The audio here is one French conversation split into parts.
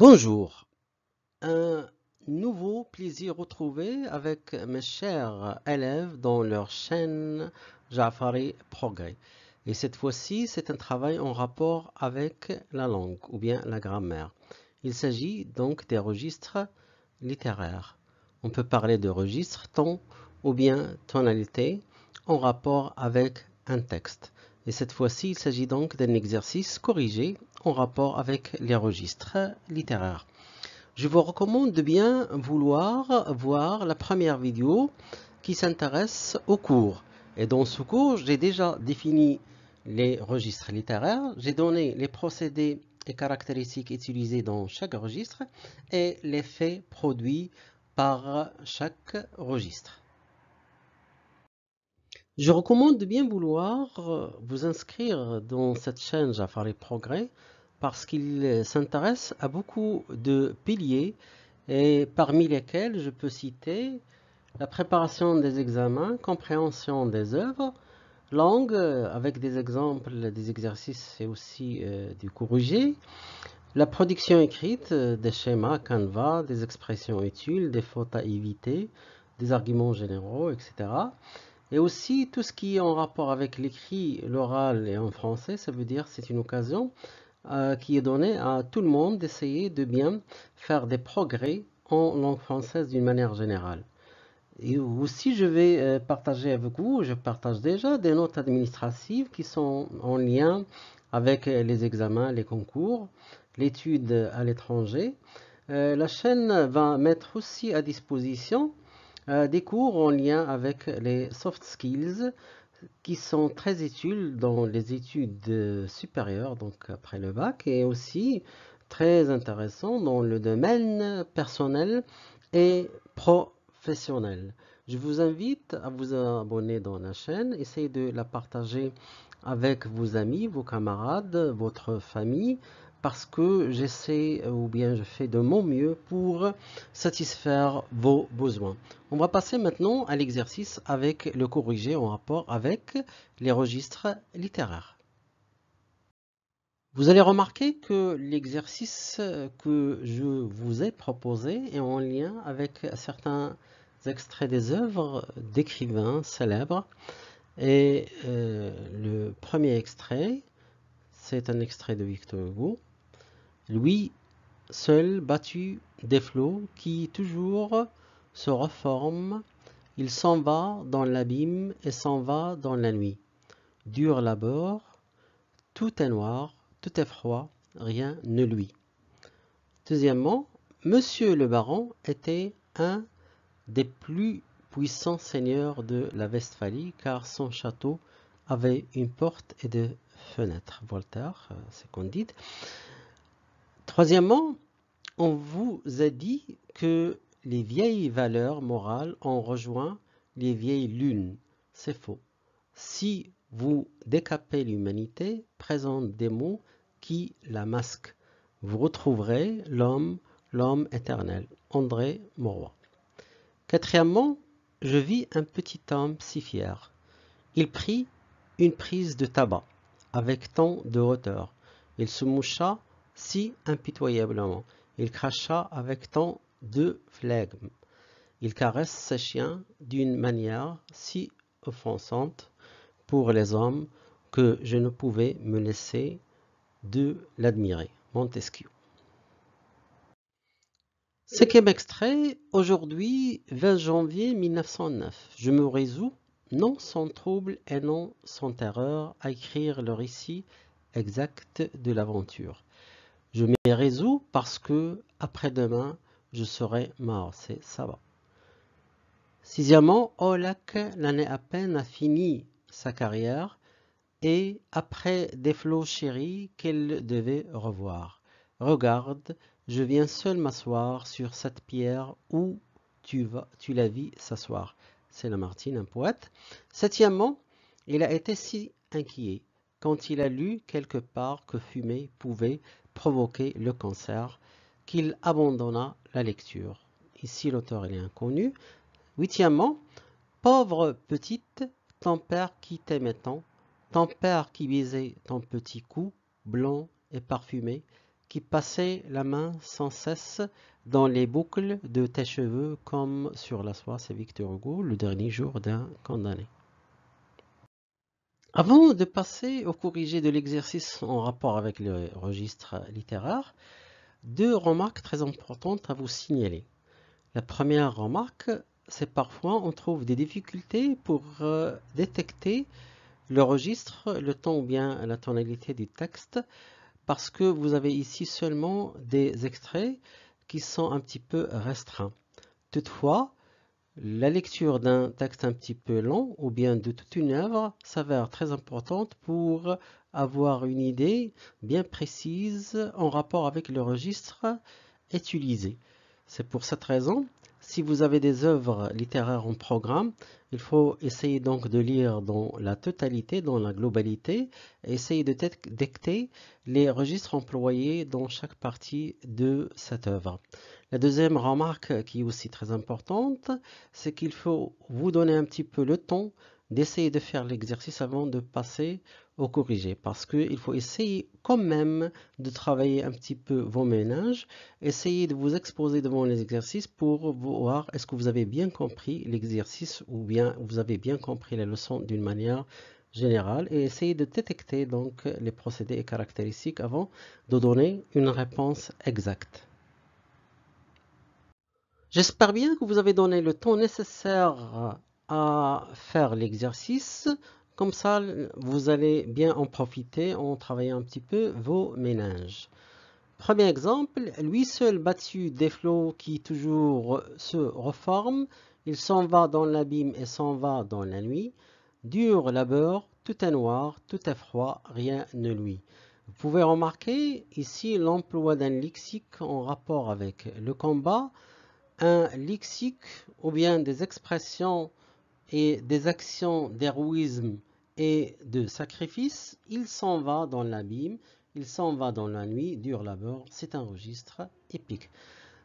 Bonjour, un nouveau plaisir retrouvé avec mes chers élèves dans leur chaîne Jafari Progrès. Et cette fois-ci, c'est un travail en rapport avec la langue ou bien la grammaire. Il s'agit donc des registres littéraires. On peut parler de registre ton ou bien tonalité en rapport avec un texte. Et cette fois-ci, il s'agit donc d'un exercice corrigé rapport avec les registres littéraires. Je vous recommande de bien vouloir voir la première vidéo qui s'intéresse au cours. Et dans ce cours, j'ai déjà défini les registres littéraires, j'ai donné les procédés et caractéristiques utilisés dans chaque registre et l'effet produit par chaque registre. Je recommande de bien vouloir euh, vous inscrire dans cette chaîne les Progrès parce qu'il s'intéresse à beaucoup de piliers, et parmi lesquels je peux citer la préparation des examens, compréhension des œuvres, langue, avec des exemples, des exercices et aussi euh, du corrigé, la production écrite euh, des schémas, Canva, des expressions utiles, des fautes à éviter, des arguments généraux, etc. Et aussi tout ce qui est en rapport avec l'écrit, l'oral et en français, ça veut dire c'est une occasion euh, qui est donné à tout le monde d'essayer de bien faire des progrès en langue française d'une manière générale. Et aussi, je vais euh, partager avec vous, je partage déjà des notes administratives qui sont en lien avec euh, les examens, les concours, l'étude à l'étranger. La chaîne va mettre aussi à disposition des cours en lien avec les soft skills, qui sont très utiles dans les études supérieures, donc après le bac, et aussi très intéressants dans le domaine personnel et professionnel. Je vous invite à vous abonner dans la chaîne, essayez de la partager avec vos amis, vos camarades, votre famille, parce que j'essaie euh, ou bien je fais de mon mieux pour satisfaire vos besoins. On va passer maintenant à l'exercice avec le corrigé en rapport avec les registres littéraires. Vous allez remarquer que l'exercice que je vous ai proposé est en lien avec certains extraits des œuvres d'écrivains célèbres. Et euh, le premier extrait, c'est un extrait de Victor Hugo lui seul battu des flots qui toujours se reforment, il s'en va dans l'abîme et s'en va dans la nuit. Dur labeur, tout est noir, tout est froid, rien ne lui. Deuxièmement, Monsieur le Baron était un des plus puissants seigneurs de la Westphalie, car son château avait une porte et des fenêtres. Voltaire, euh, c'est qu'on dit. Troisièmement, on vous a dit que les vieilles valeurs morales ont rejoint les vieilles lunes. C'est faux. Si vous décapez l'humanité, présente des mots qui la masquent. Vous retrouverez l'homme, l'homme éternel. André roi. Quatrièmement, je vis un petit homme si fier. Il prit une prise de tabac avec tant de hauteur. Il se moucha si impitoyablement. Il cracha avec tant de flegme. Il caresse ses chiens d'une manière si offensante pour les hommes que je ne pouvais me laisser de l'admirer. Montesquieu. Cinquième extrait, aujourd'hui 20 janvier 1909. Je me résous, non sans trouble et non sans terreur, à écrire le récit exact de l'aventure. Je m'y résous parce que après-demain, je serai mort. C'est ça va. Sixièmement, Olak, oh l'année à peine, a fini sa carrière et après des flots chéris qu'elle devait revoir. Regarde, je viens seul m'asseoir sur cette pierre où tu, vas, tu la vis s'asseoir. C'est Lamartine, un poète. Septièmement, il a été si inquiet quand il a lu quelque part que fumer pouvait Provoquer le cancer, qu'il abandonna la lecture. Ici, l'auteur est inconnu. Huitièmement, pauvre petite, ton père qui t'aimait tant, ton père qui visait ton petit cou, blanc et parfumé, qui passait la main sans cesse dans les boucles de tes cheveux comme sur la soie, c'est Victor Hugo, le dernier jour d'un condamné. Avant de passer au corrigé de l'exercice en rapport avec le registre littéraire, deux remarques très importantes à vous signaler. La première remarque, c'est parfois on trouve des difficultés pour euh, détecter le registre, le ton ou bien la tonalité du texte, parce que vous avez ici seulement des extraits qui sont un petit peu restreints. Toutefois, la lecture d'un texte un petit peu long ou bien de toute une œuvre s'avère très importante pour avoir une idée bien précise en rapport avec le registre utilisé. C'est pour cette raison si vous avez des œuvres littéraires en programme, il faut essayer donc de lire dans la totalité, dans la globalité, et essayer de détecter les registres employés dans chaque partie de cette œuvre. La deuxième remarque qui est aussi très importante, c'est qu'il faut vous donner un petit peu le temps d'essayer de faire l'exercice avant de passer au corrigé parce qu'il faut essayer quand même de travailler un petit peu vos ménages, essayer de vous exposer devant les exercices pour voir est-ce que vous avez bien compris l'exercice ou bien vous avez bien compris la leçon d'une manière générale et essayer de détecter donc les procédés et caractéristiques avant de donner une réponse exacte. J'espère bien que vous avez donné le temps nécessaire à faire l'exercice. Comme ça, vous allez bien en profiter en travaillant un petit peu vos méninges. Premier exemple, lui seul battu des flots qui toujours se reforment, il s'en va dans l'abîme et s'en va dans la nuit. Dur labeur, tout est noir, tout est froid, rien ne lui. Vous pouvez remarquer ici l'emploi d'un lexique en rapport avec le combat, un lexique ou bien des expressions et des actions d'héroïsme et de sacrifice, il s'en va dans l'abîme, il s'en va dans la nuit, dur labeur, c'est un registre épique.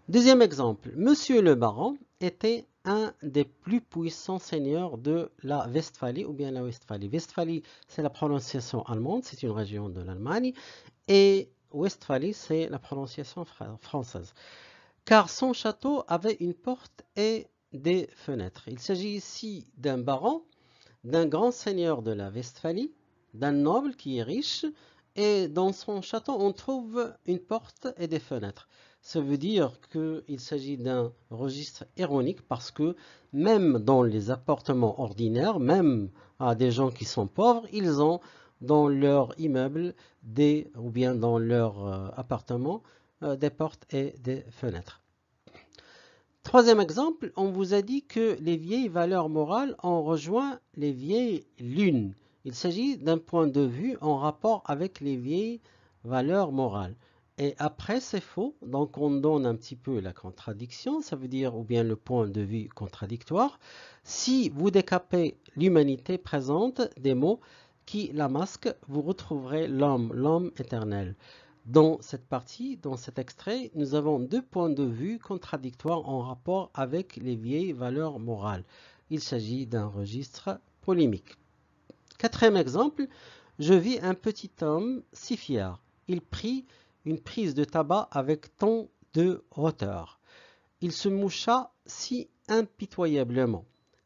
Deuxième exemple, Monsieur le Baron était un des plus puissants seigneurs de la Westphalie ou bien la Westphalie. Westphalie, c'est la prononciation allemande, c'est une région de l'Allemagne, et Westphalie, c'est la prononciation française. Car son château avait une porte et des fenêtres. Il s'agit ici d'un baron, d'un grand seigneur de la Westphalie, d'un noble qui est riche, et dans son château on trouve une porte et des fenêtres. Ça veut dire qu'il s'agit d'un registre ironique parce que même dans les appartements ordinaires, même à des gens qui sont pauvres, ils ont dans leur immeuble des, ou bien dans leur euh, appartement euh, des portes et des fenêtres. Troisième exemple, on vous a dit que les vieilles valeurs morales ont rejoint les vieilles lunes. Il s'agit d'un point de vue en rapport avec les vieilles valeurs morales. Et après, c'est faux. Donc, on donne un petit peu la contradiction, ça veut dire, ou bien le point de vue contradictoire. Si vous décapez l'humanité présente des mots qui la masquent, vous retrouverez l'homme, l'homme éternel. Dans cette partie, dans cet extrait, nous avons deux points de vue contradictoires en rapport avec les vieilles valeurs morales. Il s'agit d'un registre polémique. Quatrième exemple, je vis un petit homme si fier. Il prit une prise de tabac avec tant de hauteur. Il se moucha si impitoyablement.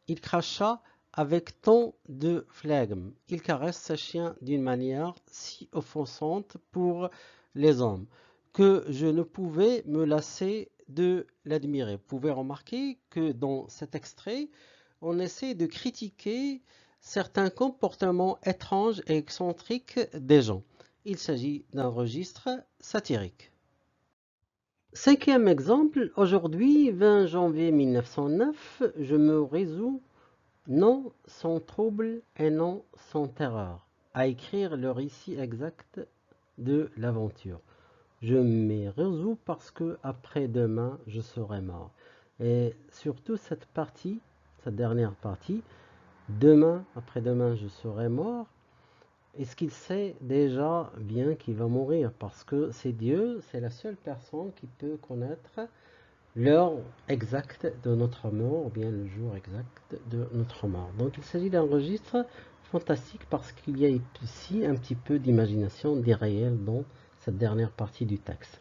Il cracha avec tant de flegme. Il caresse ses chiens d'une manière si offensante pour les hommes, que je ne pouvais me lasser de l'admirer. Vous pouvez remarquer que dans cet extrait, on essaie de critiquer certains comportements étranges et excentriques des gens. Il s'agit d'un registre satirique. Cinquième exemple, aujourd'hui, 20 janvier 1909, je me résous, non sans trouble et non sans terreur, à écrire le récit exact de l'aventure. Je m'y résous parce que après-demain, je serai mort. Et surtout cette partie, cette dernière partie, demain, après-demain, je serai mort. Est-ce qu'il sait déjà bien qu'il va mourir Parce que c'est Dieu, c'est la seule personne qui peut connaître l'heure exacte de notre mort, ou bien le jour exact de notre mort. Donc il s'agit d'un registre fantastique parce qu'il y a ici un petit peu d'imagination des dans cette dernière partie du texte.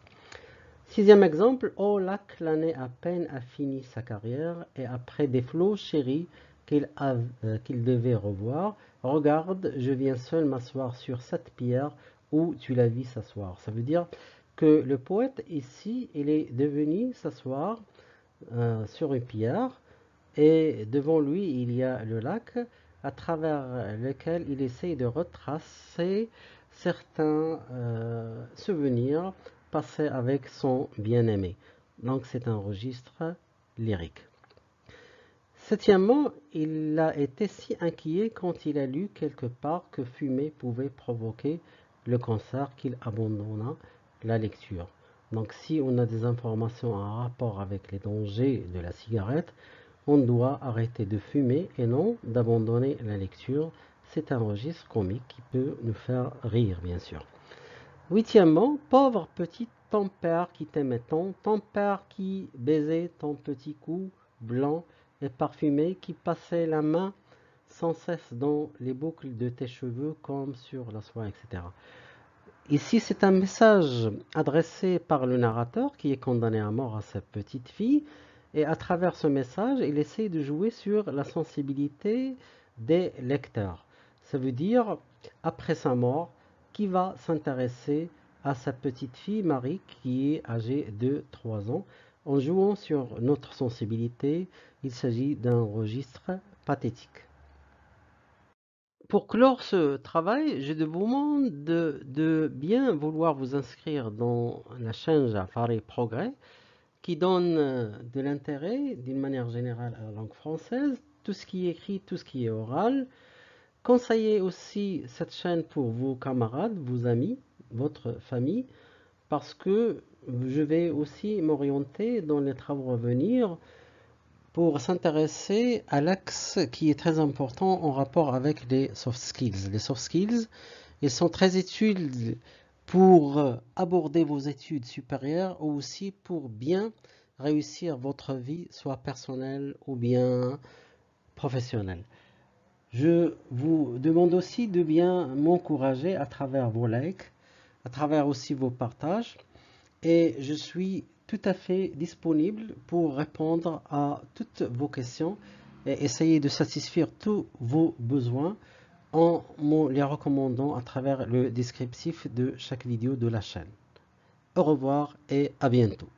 Sixième exemple, Oh, lac l'année à peine a fini sa carrière et après des flots chéris euh, qu'il devait revoir, regarde, je viens seul m'asseoir sur cette pierre où tu l'as vu s'asseoir. Ça veut dire que le poète ici, il est devenu s'asseoir euh, sur une pierre et devant lui il y a le lac à travers euh, lequel il essaye de retracer certains euh, souvenirs passés avec son bien-aimé. Donc c'est un registre lyrique. Septièmement, il a été si inquiet quand il a lu quelque part que fumer pouvait provoquer le cancer qu'il abandonna la lecture. Donc si on a des informations en rapport avec les dangers de la cigarette, on doit arrêter de fumer et non d'abandonner la lecture. C'est un registre comique qui peut nous faire rire, bien sûr. Huitièmement, pauvre petite ton père qui t'aimait tant, ton père qui baisait ton petit cou blanc et parfumé, qui passait la main sans cesse dans les boucles de tes cheveux comme sur la soie, etc. Ici, c'est un message adressé par le narrateur qui est condamné à mort à sa petite fille et à travers ce message, il essaye de jouer sur la sensibilité des lecteurs. Ça veut dire, après sa mort, qui va s'intéresser à sa petite fille Marie qui est âgée de 3 ans en jouant sur notre sensibilité, il s'agit d'un registre pathétique. Pour clore ce travail, je de demande de, de, bien vouloir vous inscrire dans la chaîne Jafari Progrès donne euh, de l'intérêt, d'une manière générale, à la langue française, tout ce qui est écrit, tout ce qui est oral. Conseillez aussi cette chaîne pour vos camarades, vos amis, votre famille, parce que je vais aussi m'orienter dans les travaux à venir pour s'intéresser à l'axe qui est très important en rapport avec les soft skills. Les soft skills, ils sont très utiles pour euh, aborder vos études supérieures ou aussi pour bien réussir votre vie, soit personnelle ou bien professionnelle. Je vous demande aussi de bien m'encourager à travers vos likes, à travers aussi vos partages. Et je suis tout à fait disponible pour répondre à toutes vos questions et essayer de satisfaire tous vos besoins en les recommandant à travers le descriptif de chaque vidéo de la chaîne. Au revoir et à bientôt.